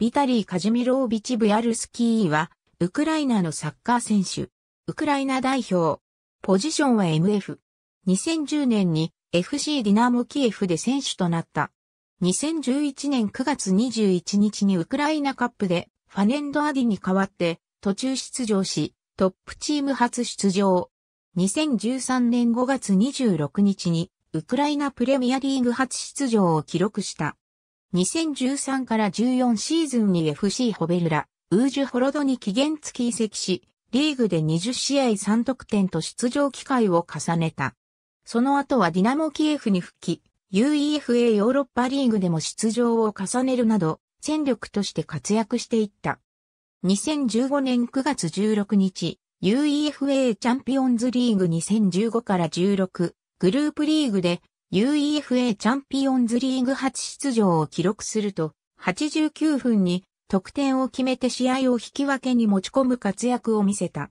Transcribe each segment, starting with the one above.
ビタリー・カジミロービチ・ブヤルスキーは、ウクライナのサッカー選手、ウクライナ代表、ポジションは MF。2010年に FC ディナーモキエフで選手となった。2011年9月21日にウクライナカップでファネンド・アディに代わって途中出場し、トップチーム初出場。2013年5月26日にウクライナプレミアリーグ初出場を記録した。2013から14シーズンに FC ホベルラ、ウージュホロドに期限付き移籍し、リーグで20試合3得点と出場機会を重ねた。その後はディナモキエフに復帰、UEFA ヨーロッパリーグでも出場を重ねるなど、戦力として活躍していった。2015年9月16日、UEFA チャンピオンズリーグ2015から16グループリーグで UEFA チャンピオンズリーグ初出場を記録すると、89分に得点を決めて試合を引き分けに持ち込む活躍を見せた。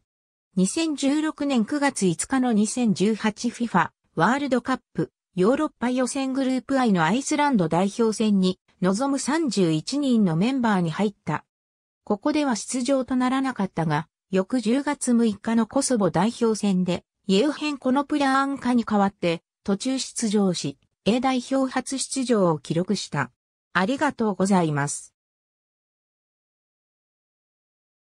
2016年9月5日の 2018FIFA ワールドカップヨーロッパ予選グループ I のアイスランド代表戦に望む31人のメンバーに入った。ここでは出場とならなかったが、翌10月6日のコソボ代表戦で、イエウヘンコのプランカに代わって、途中出場し、A 代表初出場を記録した。ありがとうございます。